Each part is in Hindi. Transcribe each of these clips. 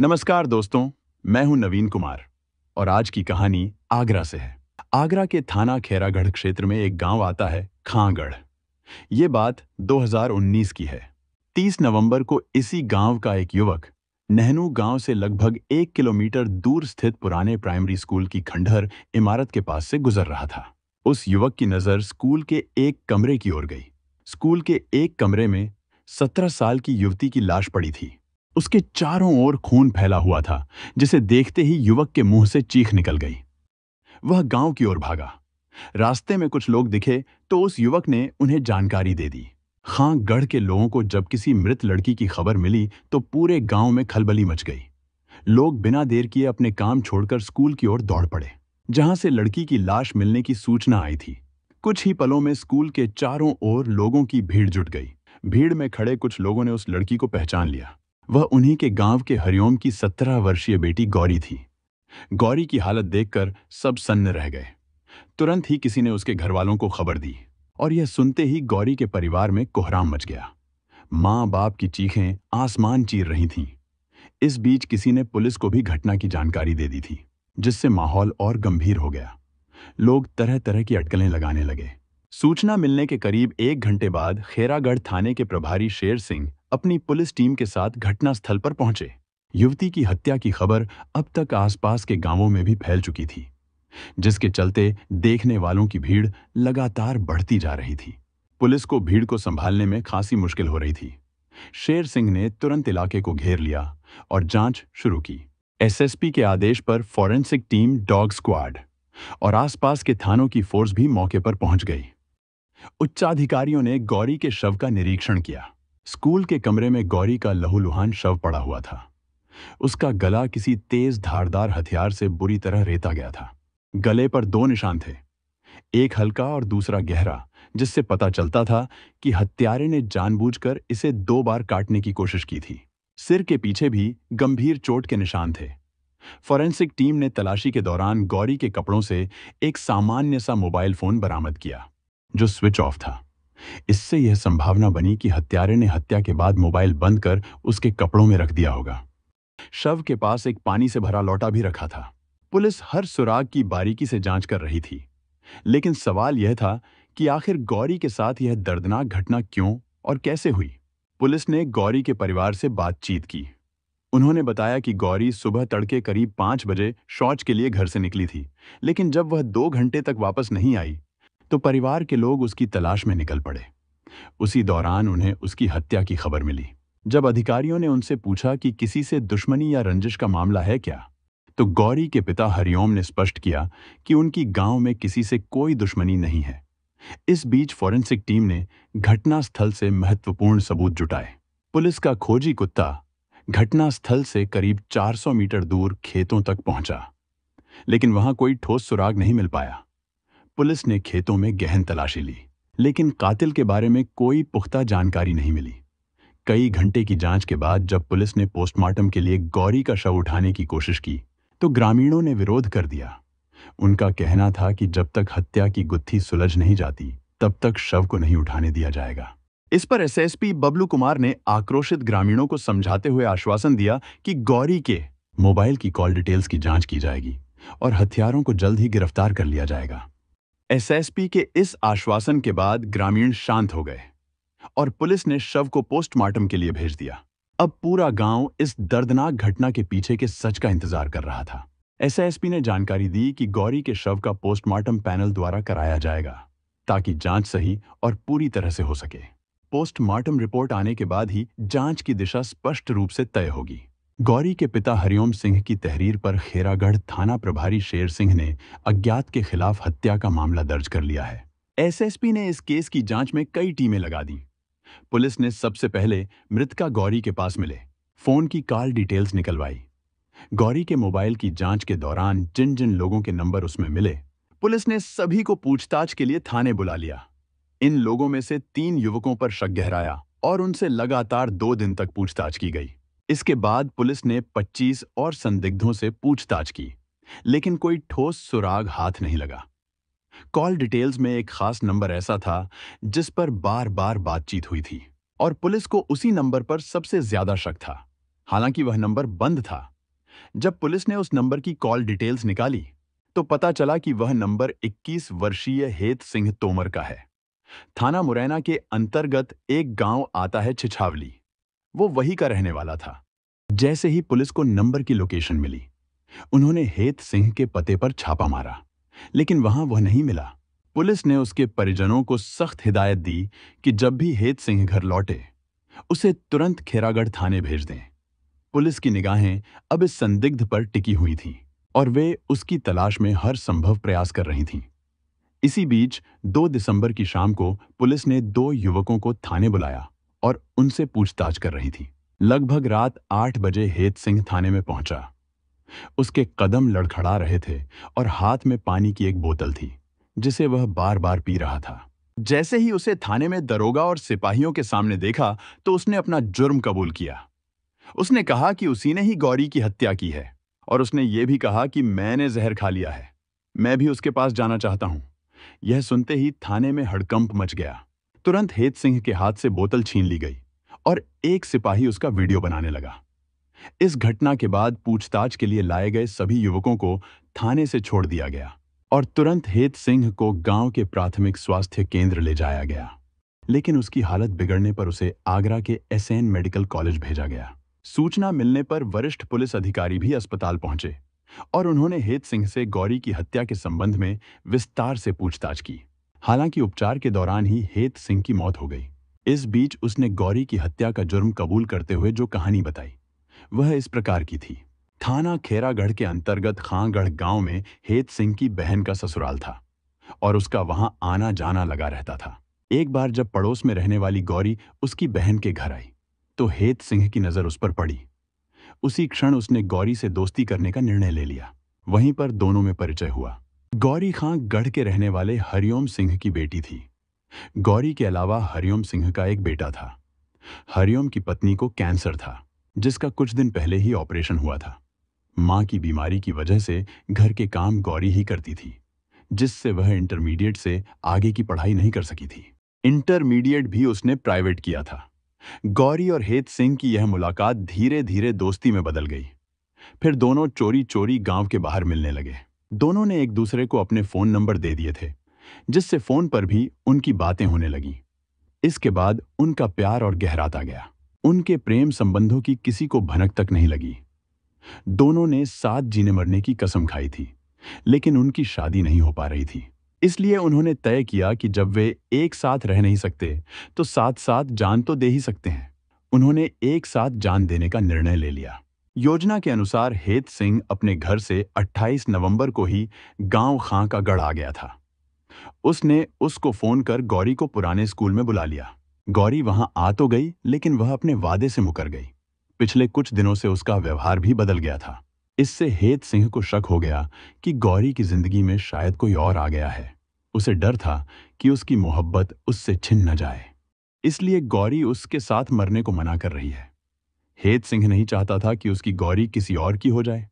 नमस्कार दोस्तों मैं हूं नवीन कुमार और आज की कहानी आगरा से है आगरा के थाना खैरागढ़ क्षेत्र में एक गांव आता है खांगढ़ ये बात 2019 की है 30 नवंबर को इसी गांव का एक युवक नहनू गांव से लगभग एक किलोमीटर दूर स्थित पुराने प्राइमरी स्कूल की खंडहर इमारत के पास से गुजर रहा था उस युवक की नज़र स्कूल के एक कमरे की ओर गई स्कूल के एक कमरे में सत्रह साल की युवती की लाश पड़ी थी उसके चारों ओर खून फैला हुआ था जिसे देखते ही युवक के मुंह से चीख निकल गई वह गांव की ओर भागा रास्ते में कुछ लोग दिखे तो उस युवक ने उन्हें जानकारी दे दी खां गढ़ के लोगों को जब किसी मृत लड़की की खबर मिली तो पूरे गांव में खलबली मच गई लोग बिना देर किए अपने काम छोड़कर स्कूल की ओर दौड़ पड़े जहां से लड़की की लाश मिलने की सूचना आई थी कुछ ही पलों में स्कूल के चारों ओर लोगों की भीड़ जुट गई भीड़ में खड़े कुछ लोगों ने उस लड़की को पहचान लिया वह उन्हीं के गांव के हरिओम की सत्रह वर्षीय बेटी गौरी थी गौरी की हालत देखकर सब सन्न रह गए तुरंत ही किसी ने उसके घरवालों को खबर दी और यह सुनते ही गौरी के परिवार में कोहराम मच गया माँ बाप की चीखें आसमान चीर रही थीं इस बीच किसी ने पुलिस को भी घटना की जानकारी दे दी थी जिससे माहौल और गंभीर हो गया लोग तरह तरह की अटकलें लगाने लगे सूचना मिलने के करीब एक घंटे बाद खेरागढ़ थाने के प्रभारी शेर सिंह अपनी पुलिस टीम के साथ घटनास्थल पर पहुंचे युवती की हत्या की खबर अब तक आसपास के गांवों में भी फैल चुकी थी जिसके चलते देखने वालों की भीड़ लगातार बढ़ती जा रही थी पुलिस को भीड़ को संभालने में खासी मुश्किल हो रही थी शेर सिंह ने तुरंत इलाके को घेर लिया और जांच शुरू की एसएसपी के आदेश पर फॉरेंसिक टीम डॉग स्क्वाड और आसपास के थानों की फोर्स भी मौके पर पहुंच गई उच्चाधिकारियों ने गौरी के शव का निरीक्षण किया स्कूल के कमरे में गौरी का लहूलुहान शव पड़ा हुआ था उसका गला किसी तेज धारदार हथियार से बुरी तरह रेता गया था गले पर दो निशान थे एक हल्का और दूसरा गहरा जिससे पता चलता था कि हत्यारे ने जानबूझकर इसे दो बार काटने की कोशिश की थी सिर के पीछे भी गंभीर चोट के निशान थे फॉरेंसिक टीम ने तलाशी के दौरान गौरी के कपड़ों से एक सामान्य सा मोबाइल फोन बरामद किया जो स्विच ऑफ था इससे यह संभावना बनी कि हत्यारे ने हत्या के बाद मोबाइल बंद कर उसके कपड़ों में रख दिया होगा शव के पास एक पानी से भरा लौटा भी रखा था पुलिस हर सुराग की बारीकी से जांच कर रही थी लेकिन सवाल यह था कि आखिर गौरी के साथ यह दर्दनाक घटना क्यों और कैसे हुई पुलिस ने गौरी के परिवार से बातचीत की उन्होंने बताया कि गौरी सुबह तड़के करीब पांच बजे शौच के लिए घर से निकली थी लेकिन जब वह दो घंटे तक वापस नहीं आई तो परिवार के लोग उसकी तलाश में निकल पड़े उसी दौरान उन्हें उसकी हत्या की खबर मिली जब अधिकारियों ने उनसे पूछा कि किसी से दुश्मनी या रंजिश का मामला है क्या तो गौरी के पिता हरिओम ने स्पष्ट किया कि उनकी गांव में किसी से कोई दुश्मनी नहीं है इस बीच फॉरेंसिक टीम ने घटनास्थल से महत्वपूर्ण सबूत जुटाए पुलिस का खोजी कुत्ता घटनास्थल से करीब 400 मीटर दूर खेतों तक पहुंचा लेकिन वहां कोई ठोस सुराग नहीं मिल पाया पुलिस ने खेतों में गहन तलाशी ली लेकिन कातिल के बारे में कोई पुख्ता जानकारी नहीं मिली कई घंटे की जांच के बाद जब पुलिस ने पोस्टमार्टम के लिए गौरी का शव उठाने की कोशिश की तो ग्रामीणों ने विरोध कर दिया उनका कहना था कि जब तक हत्या की गुत्थी सुलझ नहीं जाती तब तक शव को नहीं उठाने दिया जाएगा इस पर एसएसपी बबलू कुमार ने आक्रोशित ग्रामीणों को समझाते हुए आश्वासन दिया कि गौरी के मोबाइल की कॉल डिटेल्स की जांच की जाएगी और हथियारों को जल्द ही गिरफ्तार कर लिया जाएगा एसएसपी के इस आश्वासन के बाद ग्रामीण शांत हो गए और पुलिस ने शव को पोस्टमार्टम के लिए भेज दिया अब पूरा गांव इस दर्दनाक घटना के पीछे के सच का इंतजार कर रहा था एसएसपी ने जानकारी दी कि गौरी के शव का पोस्टमार्टम पैनल द्वारा कराया जाएगा ताकि जांच सही और पूरी तरह से हो सके पोस्टमार्टम रिपोर्ट आने के बाद ही जांच की दिशा स्पष्ट रूप से तय होगी गौरी के पिता हरिओम सिंह की तहरीर पर खेरागढ़ थाना प्रभारी शेर सिंह ने अज्ञात के खिलाफ हत्या का मामला दर्ज कर लिया है एसएसपी ने इस केस की जांच में कई टीमें लगा दी पुलिस ने सबसे पहले मृतका गौरी के पास मिले फोन की कॉल डिटेल्स निकलवाई गौरी के मोबाइल की जांच के दौरान जिन जिन लोगों के नंबर उसमें मिले पुलिस ने सभी को पूछताछ के लिए थाने बुला लिया इन लोगों में से तीन युवकों पर शक गहराया और उनसे लगातार दो दिन तक पूछताछ की गई इसके बाद पुलिस ने 25 और संदिग्धों से पूछताछ की लेकिन कोई ठोस सुराग हाथ नहीं लगा कॉल डिटेल्स में एक खास नंबर ऐसा था जिस पर बार बार बातचीत हुई थी और पुलिस को उसी नंबर पर सबसे ज्यादा शक था हालांकि वह नंबर बंद था जब पुलिस ने उस नंबर की कॉल डिटेल्स निकाली तो पता चला कि वह नंबर 21 वर्षीय हेत सिंह तोमर का है थाना मुरैना के अंतर्गत एक गांव आता है छिछावली वो वही का रहने वाला था जैसे ही पुलिस को नंबर की लोकेशन मिली उन्होंने हेत सिंह के पते पर छापा मारा लेकिन वहां वह नहीं मिला पुलिस ने उसके परिजनों को सख्त हिदायत दी कि जब भी हेत सिंह घर लौटे उसे तुरंत खेरागढ़ थाने भेज दें पुलिस की निगाहें अब इस संदिग्ध पर टिकी हुई थीं और वे उसकी तलाश में हर संभव प्रयास कर रही थीं इसी बीच 2 दिसंबर की शाम को पुलिस ने दो युवकों को थाने बुलाया और उनसे पूछताछ कर रही थी लगभग रात आठ बजे हेत सिंह थाने में पहुंचा उसके कदम लड़खड़ा रहे थे और हाथ में पानी की एक बोतल थी जिसे वह बार बार पी रहा था जैसे ही उसे थाने में दरोगा और सिपाहियों के सामने देखा तो उसने अपना जुर्म कबूल किया उसने कहा कि उसी ने ही गौरी की हत्या की है और उसने यह भी कहा कि मैंने जहर खा लिया है मैं भी उसके पास जाना चाहता हूं यह सुनते ही थाने में हड़कंप मच गया तुरंत हेत सिंह के हाथ से बोतल छीन ली गई और एक सिपाही उसका वीडियो बनाने लगा इस घटना के बाद पूछताछ के लिए लाए गए सभी युवकों को थाने से छोड़ दिया गया और तुरंत हेत सिंह को गांव के प्राथमिक स्वास्थ्य केंद्र ले जाया गया लेकिन उसकी हालत बिगड़ने पर उसे आगरा के एसएन मेडिकल कॉलेज भेजा गया सूचना मिलने पर वरिष्ठ पुलिस अधिकारी भी अस्पताल पहुंचे और उन्होंने हेत सिंह से गौरी की हत्या के संबंध में विस्तार से पूछताछ की हालांकि उपचार के दौरान ही हेत सिंह की मौत हो गई इस बीच उसने गौरी की हत्या का जुर्म कबूल करते हुए जो कहानी बताई वह इस प्रकार की थी थाना खेरागढ़ के अंतर्गत खांगढ़ गांव में हेत सिंह की बहन का ससुराल था और उसका वहां आना जाना लगा रहता था एक बार जब पड़ोस में रहने वाली गौरी उसकी बहन के घर आई तो हेत सिंह की नजर उस पर पड़ी उसी क्षण उसने गौरी से दोस्ती करने का निर्णय ले लिया वहीं पर दोनों में परिचय हुआ गौरी खां गढ़ के रहने वाले हरिओम सिंह की बेटी थी गौरी के अलावा हरिओम सिंह का एक बेटा था हरिओम की पत्नी को कैंसर था जिसका कुछ दिन पहले ही ऑपरेशन हुआ था मां की बीमारी की वजह से घर के काम गौरी ही करती थी जिससे वह इंटरमीडिएट से आगे की पढ़ाई नहीं कर सकी थी इंटरमीडिएट भी उसने प्राइवेट किया था गौरी और हेत सिंह की यह मुलाकात धीरे धीरे दोस्ती में बदल गई फिर दोनों चोरी चोरी गांव के बाहर मिलने लगे दोनों ने एक दूसरे को अपने फ़ोन नंबर दे दिए थे जिससे फ़ोन पर भी उनकी बातें होने लगीं इसके बाद उनका प्यार और गहराता गया उनके प्रेम संबंधों की किसी को भनक तक नहीं लगी दोनों ने साथ जीने मरने की कसम खाई थी लेकिन उनकी शादी नहीं हो पा रही थी इसलिए उन्होंने तय किया कि जब वे एक साथ रह नहीं सकते तो साथ साथ जान तो दे ही सकते हैं उन्होंने एक साथ जान देने का निर्णय ले लिया योजना के अनुसार हेत सिंह अपने घर से 28 नवंबर को ही गांव खां का गढ़ आ गया था उसने उसको फोन कर गौरी को पुराने स्कूल में बुला लिया गौरी वहां आ तो गई लेकिन वह अपने वादे से मुकर गई पिछले कुछ दिनों से उसका व्यवहार भी बदल गया था इससे हेत सिंह को शक हो गया कि गौरी की जिंदगी में शायद कोई और आ गया है उसे डर था कि उसकी मोहब्बत उससे छिन न जाए इसलिए गौरी उसके साथ मरने को मना कर रही है हेत सिंह नहीं चाहता था कि उसकी गौरी किसी और की हो जाए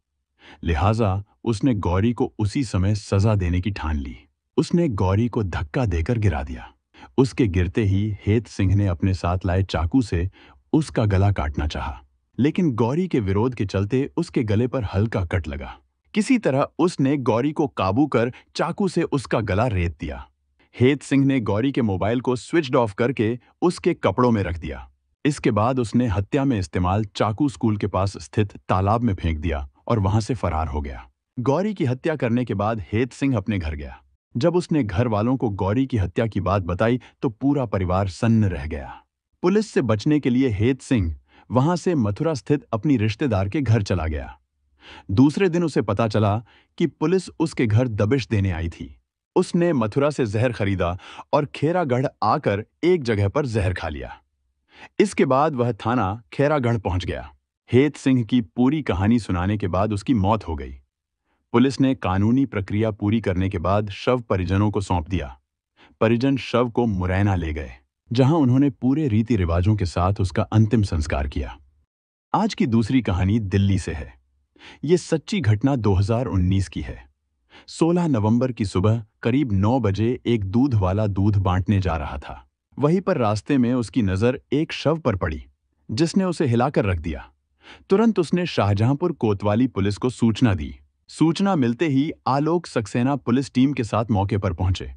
लिहाजा उसने गौरी को उसी समय सजा देने की ठान ली उसने गौरी को धक्का देकर गिरा दिया उसके गिरते ही हेत सिंह ने अपने साथ लाए चाकू से उसका गला काटना चाहा लेकिन गौरी के विरोध के चलते उसके गले पर हल्का कट लगा किसी तरह उसने गौरी को काबू कर चाकू से उसका गला रेत दिया हेत सिंह ने गौरी के मोबाइल को स्विच ऑफ करके उसके कपड़ों में रख दिया इसके बाद उसने हत्या में इस्तेमाल चाकू स्कूल के पास स्थित तालाब में फेंक दिया और वहां से फरार हो गया गौरी की हत्या करने के बाद हेत सिंह अपने घर गया जब उसने घर वालों को गौरी की हत्या की बात बताई तो पूरा परिवार सन्न रह गया पुलिस से बचने के लिए हेत सिंह वहां से मथुरा स्थित अपनी रिश्तेदार के घर चला गया दूसरे दिन उसे पता चला कि पुलिस उसके घर दबिश देने आई थी उसने मथुरा से जहर खरीदा और खेरागढ़ आकर एक जगह पर जहर खा लिया इसके बाद वह थाना खैरागढ़ पहुंच गया हेत सिंह की पूरी कहानी सुनाने के बाद उसकी मौत हो गई पुलिस ने कानूनी प्रक्रिया पूरी करने के बाद शव परिजनों को सौंप दिया परिजन शव को मुरैना ले गए जहां उन्होंने पूरे रीति रिवाजों के साथ उसका अंतिम संस्कार किया आज की दूसरी कहानी दिल्ली से है ये सच्ची घटना 2019 की है 16 नवंबर की सुबह करीब 9 बजे एक दूध वाला दूध बांटने जा रहा था वहीं पर रास्ते में उसकी नज़र एक शव पर पड़ी जिसने उसे हिलाकर रख दिया तुरंत उसने शाहजहांपुर कोतवाली पुलिस को सूचना दी सूचना मिलते ही आलोक सक्सेना पुलिस टीम के साथ मौके पर पहुंचे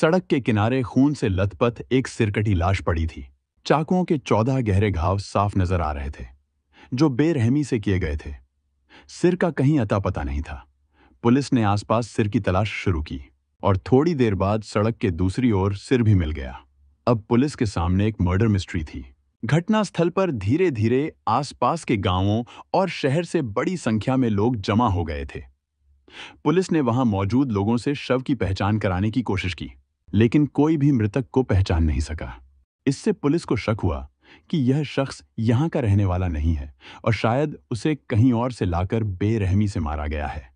सड़क के किनारे खून से लथपथ एक सिरकटी लाश पड़ी थी चाकुओं के चौदह गहरे घाव साफ नजर आ रहे थे जो बेरहमी से किए गए थे सिर का कहीं अता पता नहीं था पुलिस ने आसपास सिर की तलाश शुरू की और थोड़ी देर बाद सड़क के दूसरी ओर सिर भी मिल गया अब पुलिस के सामने एक मर्डर मिस्ट्री थी घटनास्थल पर धीरे धीरे आसपास के गांवों और शहर से बड़ी संख्या में लोग जमा हो गए थे पुलिस ने वहां मौजूद लोगों से शव की पहचान कराने की कोशिश की लेकिन कोई भी मृतक को पहचान नहीं सका इससे पुलिस को शक हुआ कि यह शख्स यहां का रहने वाला नहीं है और शायद उसे कहीं और से लाकर बेरहमी से मारा गया है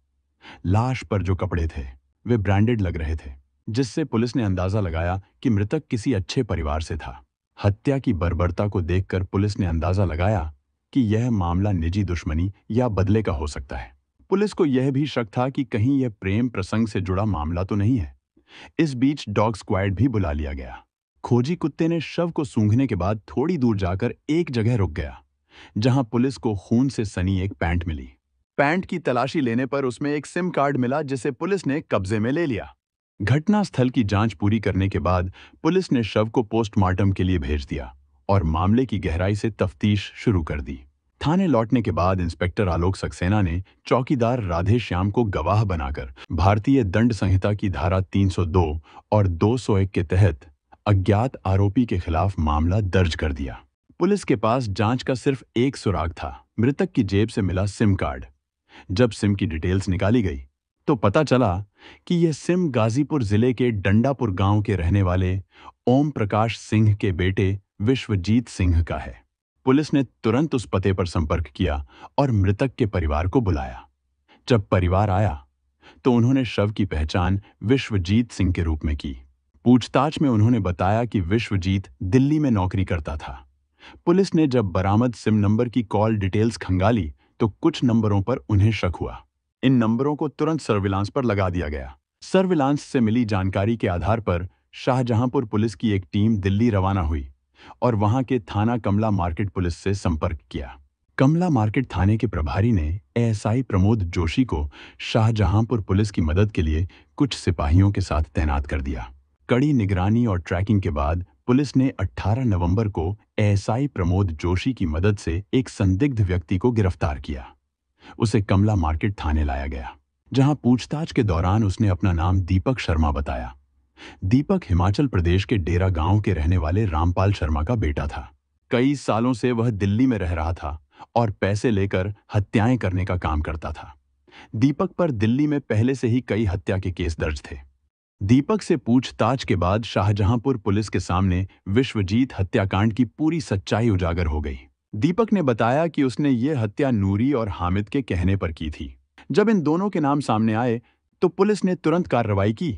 लाश पर जो कपड़े थे वे ब्रांडेड लग रहे थे जिससे पुलिस ने अंदाजा लगाया कि मृतक किसी अच्छे परिवार से था हत्या की बर्बरता को देखकर पुलिस ने अंदाजा लगाया कि यह मामला निजी दुश्मनी या बदले का हो सकता है पुलिस को यह भी शक था कि कहीं यह प्रेम प्रसंग से जुड़ा मामला तो नहीं है इस बीच डॉग स्क्वाड भी बुला लिया गया खोजी कुत्ते ने शव को सूंघने के बाद थोड़ी दूर जाकर एक जगह रुक गया जहां पुलिस को खून से सनी एक पैंट मिली पैंट की तलाशी लेने पर उसमें एक सिम कार्ड मिला जिसे पुलिस ने कब्जे में ले लिया घटनास्थल की जांच पूरी करने के बाद पुलिस ने शव को पोस्टमार्टम के लिए भेज दिया और मामले की गहराई से तफ्तीश शुरू कर दी थाने लौटने के बाद इंस्पेक्टर आलोक सक्सेना ने चौकीदार राधे श्याम को गवाह बनाकर भारतीय दंड संहिता की धारा 302 और 201 के तहत अज्ञात आरोपी के खिलाफ मामला दर्ज कर दिया पुलिस के पास जांच का सिर्फ एक सुराग था मृतक की जेब से मिला सिम कार्ड जब सिम की डिटेल्स निकाली गई तो पता चला कि यह सिम गाजीपुर जिले के डंडापुर गांव के रहने वाले ओम प्रकाश सिंह के बेटे विश्वजीत सिंह का है पुलिस ने तुरंत उस पते पर संपर्क किया और मृतक के परिवार को बुलाया जब परिवार आया तो उन्होंने शव की पहचान विश्वजीत सिंह के रूप में की पूछताछ में उन्होंने बताया कि विश्वजीत दिल्ली में नौकरी करता था पुलिस ने जब बरामद सिम नंबर की कॉल डिटेल्स खंगाली तो कुछ नंबरों पर उन्हें शक हुआ इन नंबरों को तुरंत सर्विलांस पर लगा दिया गया सर्विलांस से मिली जानकारी के आधार पर शाहजहांपुर पुलिस की एक टीम दिल्ली रवाना हुई और वहां के थाना कमला मार्केट पुलिस से संपर्क किया कमला मार्केट थाने के प्रभारी ने एएसआई प्रमोद जोशी को शाहजहांपुर पुलिस की मदद के लिए कुछ सिपाहियों के साथ तैनात कर दिया कड़ी निगरानी और ट्रैकिंग के बाद पुलिस ने 18 नवंबर को एएसआई प्रमोद जोशी की मदद से एक संदिग्ध व्यक्ति को गिरफ्तार किया उसे कमला मार्केट थाने लाया गया जहां पूछताछ के दौरान उसने अपना नाम दीपक शर्मा बताया दीपक हिमाचल प्रदेश के डेरा गांव के रहने वाले रामपाल शर्मा का बेटा था कई सालों से वह दिल्ली में रह रहा था और पैसे लेकर हत्याएं करने का काम करता था दीपक पर दिल्ली में पहले से ही कई हत्या के केस दर्ज थे दीपक से पूछताछ के बाद शाहजहांपुर पुलिस के सामने विश्वजीत हत्याकांड की पूरी सच्चाई उजागर हो गई दीपक ने बताया कि उसने ये हत्या नूरी और हामिद के कहने पर की थी जब इन दोनों के नाम सामने आए तो पुलिस ने तुरंत कार्रवाई की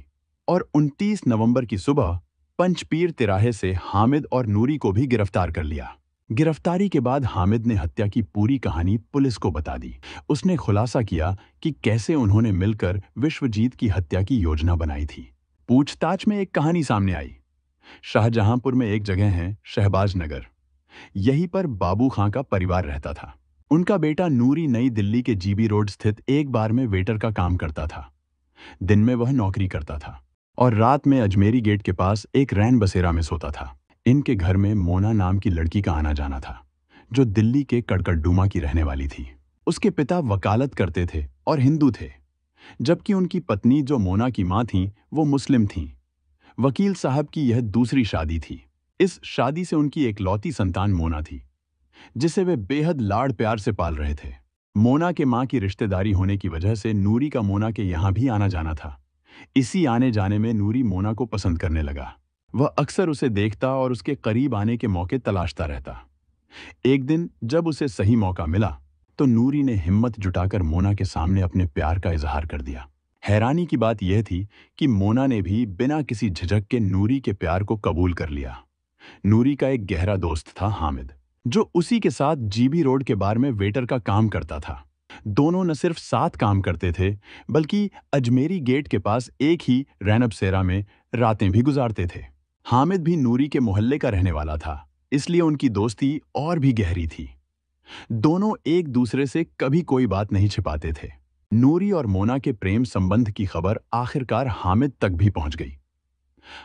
और 29 नवंबर की सुबह पंचपीर तिराहे से हामिद और नूरी को भी गिरफ्तार कर लिया गिरफ्तारी के बाद हामिद ने हत्या की पूरी कहानी पुलिस को बता दी उसने खुलासा किया कि कैसे उन्होंने मिलकर विश्वजीत की हत्या की योजना बनाई थी पूछताछ में एक कहानी सामने आई शाहजहांपुर में एक जगह है शहबाज नगर यहीं पर बाबू खां का परिवार रहता था उनका बेटा नूरी नई दिल्ली के जीबी रोड स्थित एक बार में वेटर का काम करता था दिन में वह नौकरी करता था और रात में अजमेरी गेट के पास एक रैन बसेरा में सोता था इनके घर में मोना नाम की लड़की का आना जाना था जो दिल्ली के कड़कड़डूमा की रहने वाली थी उसके पिता वकालत करते थे और हिंदू थे जबकि उनकी पत्नी जो मोना की मां थी वो मुस्लिम थी वकील साहब की यह दूसरी शादी थी इस शादी से उनकी एक लौती संतान मोना थी जिसे वे बेहद लाड़ प्यार से पाल रहे थे मोना के मां की रिश्तेदारी होने की वजह से नूरी का मोना के यहां भी आना जाना था इसी आने जाने में नूरी मोना को पसंद करने लगा वह अक्सर उसे देखता और उसके करीब आने के मौके तलाशता रहता एक दिन जब उसे सही मौका मिला तो नूरी ने हिम्मत जुटाकर मोना के सामने अपने प्यार का इजहार कर दिया हैरानी की बात यह थी कि मोना ने भी बिना किसी झिझक के नूरी के प्यार को कबूल कर लिया नूरी का एक गहरा दोस्त था हामिद जो उसी के साथ जीबी रोड के बार में वेटर का काम करता था दोनों न सिर्फ साथ काम करते थे बल्कि अजमेरी गेट के पास एक ही रैनब सेरा में रातें भी गुजारते थे हामिद भी नूरी के मोहल्ले का रहने वाला था इसलिए उनकी दोस्ती और भी गहरी थी दोनों एक दूसरे से कभी कोई बात नहीं छिपाते थे नूरी और मोना के प्रेम संबंध की खबर आखिरकार हामिद तक भी पहुंच गई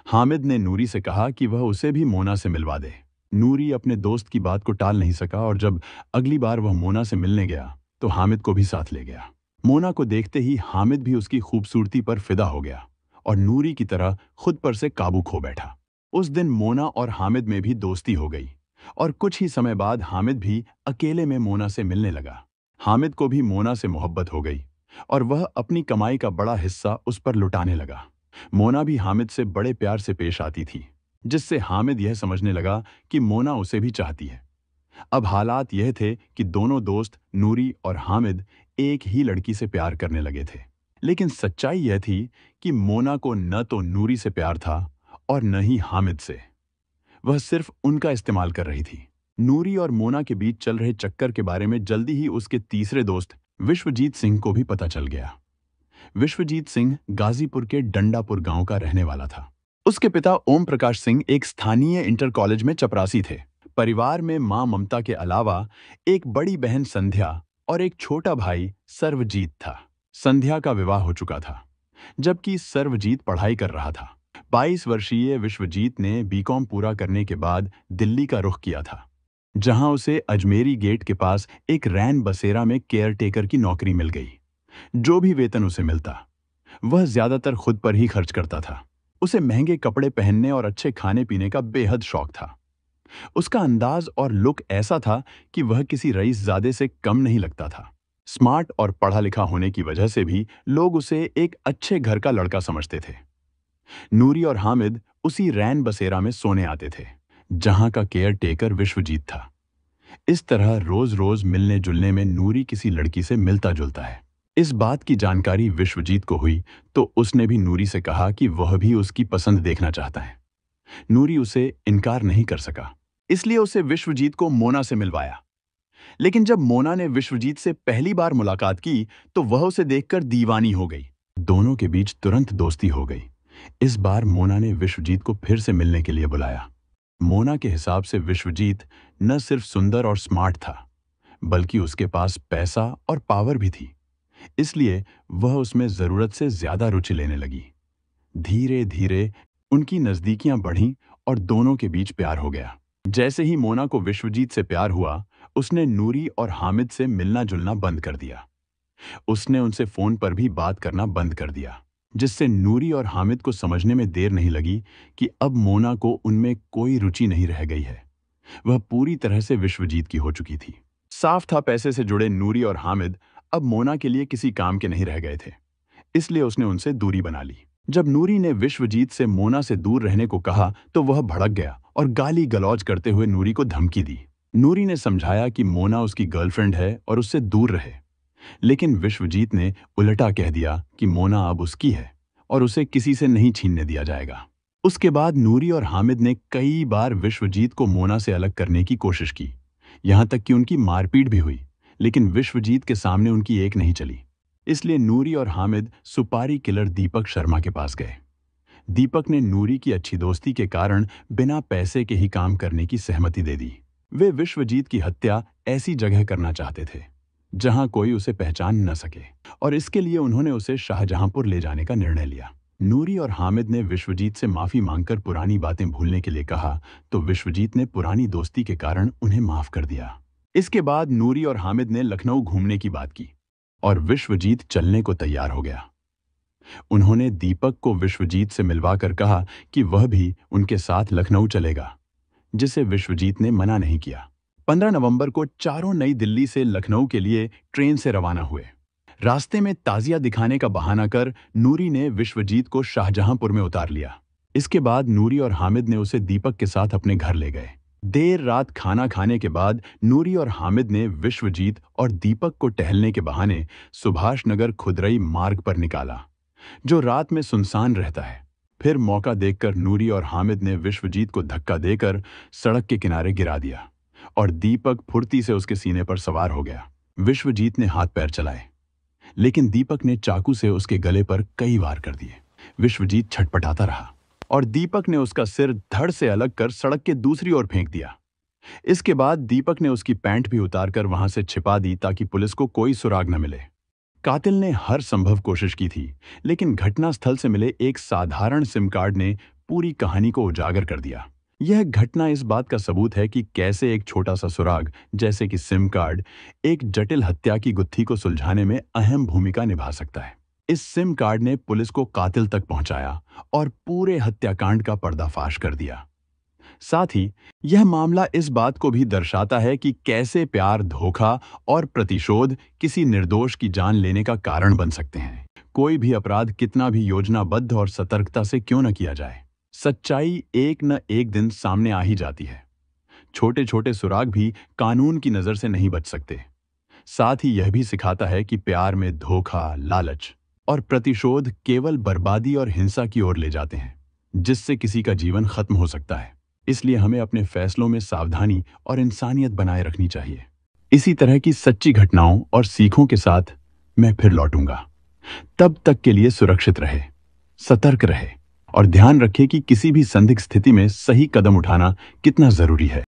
हामिद ने नूरी से कहा कि वह उसे भी मोना से मिलवा दे नूरी अपने दोस्त की बात को टाल नहीं सका और जब अगली बार वह मोना से मिलने गया तो हामिद को भी साथ ले गया मोना को देखते ही हामिद भी उसकी खूबसूरती पर फिदा हो गया और नूरी की तरह खुद पर से काबू खो बैठा उस दिन मोना और हामिद में भी दोस्ती हो गई और कुछ ही समय बाद हामिद भी अकेले में मोना से मिलने लगा हामिद को भी मोना से मोहब्बत हो गई और वह अपनी कमाई का बड़ा हिस्सा उस पर लुटाने लगा मोना भी हामिद से बड़े प्यार से पेश आती थी जिससे हामिद यह समझने लगा कि मोना उसे भी चाहती है अब हालात यह थे कि दोनों दोस्त नूरी और हामिद एक ही लड़की से प्यार करने लगे थे लेकिन सच्चाई यह थी कि मोना को न तो नूरी से प्यार था और न ही हामिद से वह सिर्फ उनका इस्तेमाल कर रही थी नूरी और मोना के बीच चल रहे चक्कर के बारे में जल्दी ही उसके तीसरे दोस्त विश्वजीत सिंह को भी पता चल गया विश्वजीत सिंह गाजीपुर के डंडापुर गांव का रहने वाला था उसके पिता ओम प्रकाश सिंह एक स्थानीय इंटर कॉलेज में चपरासी थे परिवार में मां ममता के अलावा एक बड़ी बहन संध्या और एक छोटा भाई सर्वजीत था संध्या का विवाह हो चुका था जबकि सर्वजीत पढ़ाई कर रहा था 22 वर्षीय विश्वजीत ने बीकॉम पूरा करने के बाद दिल्ली का रुख किया था जहां उसे अजमेरी गेट के पास एक रैन बसेरा में केयरटेकर की नौकरी मिल गई जो भी वेतन उसे मिलता वह ज्यादातर खुद पर ही खर्च करता था उसे महंगे कपड़े पहनने और अच्छे खाने पीने का बेहद शौक था उसका अंदाज और लुक ऐसा था कि वह किसी रईस ज्यादा से कम नहीं लगता था स्मार्ट और पढ़ा लिखा होने की वजह से भी लोग उसे एक अच्छे घर का लड़का समझते थे नूरी और हामिद उसी रैन बसेरा में सोने आते थे जहां का केयर टेकर विश्वजीत था इस तरह रोज रोज मिलने जुलने में नूरी किसी लड़की से मिलता जुलता है इस बात की जानकारी विश्वजीत को हुई तो उसने भी नूरी से कहा कि वह भी उसकी पसंद देखना चाहता है नूरी उसे इनकार नहीं कर सका इसलिए उसे विश्वजीत को मोना से मिलवाया लेकिन जब मोना ने विश्वजीत से पहली बार मुलाकात की तो वह उसे देखकर दीवानी हो गई दोनों के बीच तुरंत दोस्ती हो गई इस बार मोना ने विश्वजीत को फिर से मिलने के लिए बुलाया मोना के हिसाब से विश्वजीत न सिर्फ सुंदर और स्मार्ट था बल्कि उसके पास पैसा और पावर भी थी इसलिए वह उसमें ज़रूरत से ज़्यादा रुचि लेने लगी धीरे धीरे उनकी नज़दीकियां बढ़ीं और दोनों के बीच प्यार हो गया जैसे ही मोना को विश्वजीत से प्यार हुआ उसने नूरी और हामिद से मिलना जुलना बंद कर दिया उसने उनसे फ़ोन पर भी बात करना बंद कर दिया जिससे नूरी और हामिद को समझने में देर नहीं लगी कि अब मोना को उनमें कोई रुचि नहीं रह गई है वह पूरी तरह से विश्वजीत की हो चुकी थी साफ था पैसे से जुड़े नूरी और हामिद अब मोना के लिए किसी काम के नहीं रह गए थे इसलिए उसने उनसे दूरी बना ली जब नूरी ने विश्वजीत से मोना से दूर रहने को कहा तो वह भड़क गया और गाली गलौज करते हुए नूरी को धमकी दी नूरी ने समझाया कि मोना उसकी गर्लफ्रेंड है और उससे दूर रहे लेकिन विश्वजीत ने उल्टा कह दिया कि मोना अब उसकी है और उसे किसी से नहीं छीनने दिया जाएगा उसके बाद नूरी और हामिद ने कई बार विश्वजीत को मोना से अलग करने की कोशिश की यहां तक कि उनकी मारपीट भी हुई लेकिन विश्वजीत के सामने उनकी एक नहीं चली इसलिए नूरी और हामिद सुपारी किलर दीपक शर्मा के पास गए दीपक ने नूरी की अच्छी दोस्ती के कारण बिना पैसे के ही काम करने की सहमति दे दी वे विश्वजीत की हत्या ऐसी जगह करना चाहते थे जहां कोई उसे पहचान न सके और इसके लिए उन्होंने उसे शाहजहांपुर ले जाने का निर्णय लिया नूरी और हामिद ने विश्वजीत से माफी मांगकर पुरानी बातें भूलने के लिए कहा तो विश्वजीत ने पुरानी दोस्ती के कारण उन्हें माफ कर दिया इसके बाद नूरी और हामिद ने लखनऊ घूमने की बात की और विश्वजीत चलने को तैयार हो गया उन्होंने दीपक को विश्वजीत से मिलवाकर कहा कि वह भी उनके साथ लखनऊ चलेगा जिसे विश्वजीत ने मना नहीं किया 15 नवंबर को चारों नई दिल्ली से लखनऊ के लिए ट्रेन से रवाना हुए रास्ते में ताजिया दिखाने का बहाना कर नूरी ने विश्वजीत को शाहजहांपुर में उतार लिया इसके बाद नूरी और हामिद ने उसे दीपक के साथ अपने घर ले गए देर रात खाना खाने के बाद नूरी और हामिद ने विश्वजीत और दीपक को टहलने के बहाने सुभाष नगर खुदरई मार्ग पर निकाला जो रात में सुनसान रहता है फिर मौका देखकर नूरी और हामिद ने विश्वजीत को धक्का देकर सड़क के किनारे गिरा दिया और दीपक फुर्ती से उसके सीने पर सवार हो गया विश्वजीत ने हाथ पैर चलाए लेकिन दीपक ने चाकू से उसके गले पर कई वार कर दिए विश्वजीत छटपटाता रहा और दीपक ने उसका सिर धड़ से अलग कर सड़क के दूसरी ओर फेंक दिया इसके बाद दीपक ने उसकी पैंट भी उतारकर वहां से छिपा दी ताकि पुलिस को कोई सुराग न मिले कातिल ने हर संभव कोशिश की थी लेकिन घटनास्थल से मिले एक साधारण सिम कार्ड ने पूरी कहानी को उजागर कर दिया यह घटना इस बात का सबूत है कि कैसे एक छोटा सा सुराग जैसे कि सिम कार्ड एक जटिल हत्या की गुत्थी को सुलझाने में अहम भूमिका निभा सकता है इस सिम कार्ड ने पुलिस को कातिल तक पहुंचाया और पूरे हत्याकांड का पर्दाफाश कर दिया साथ ही यह मामला इस बात को भी दर्शाता है कि कैसे प्यार धोखा और प्रतिशोध किसी निर्दोष की जान लेने का कारण बन सकते हैं कोई भी अपराध कितना भी योजनाबद्ध और सतर्कता से क्यों न किया जाए सच्चाई एक न एक दिन सामने आ ही जाती है छोटे छोटे सुराग भी कानून की नज़र से नहीं बच सकते साथ ही यह भी सिखाता है कि प्यार में धोखा लालच और प्रतिशोध केवल बर्बादी और हिंसा की ओर ले जाते हैं जिससे किसी का जीवन खत्म हो सकता है इसलिए हमें अपने फैसलों में सावधानी और इंसानियत बनाए रखनी चाहिए इसी तरह की सच्ची घटनाओं और सीखों के साथ मैं फिर लौटूंगा तब तक के लिए सुरक्षित रहे सतर्क रहे और ध्यान रखें कि किसी भी संदिग्ध स्थिति में सही कदम उठाना कितना जरूरी है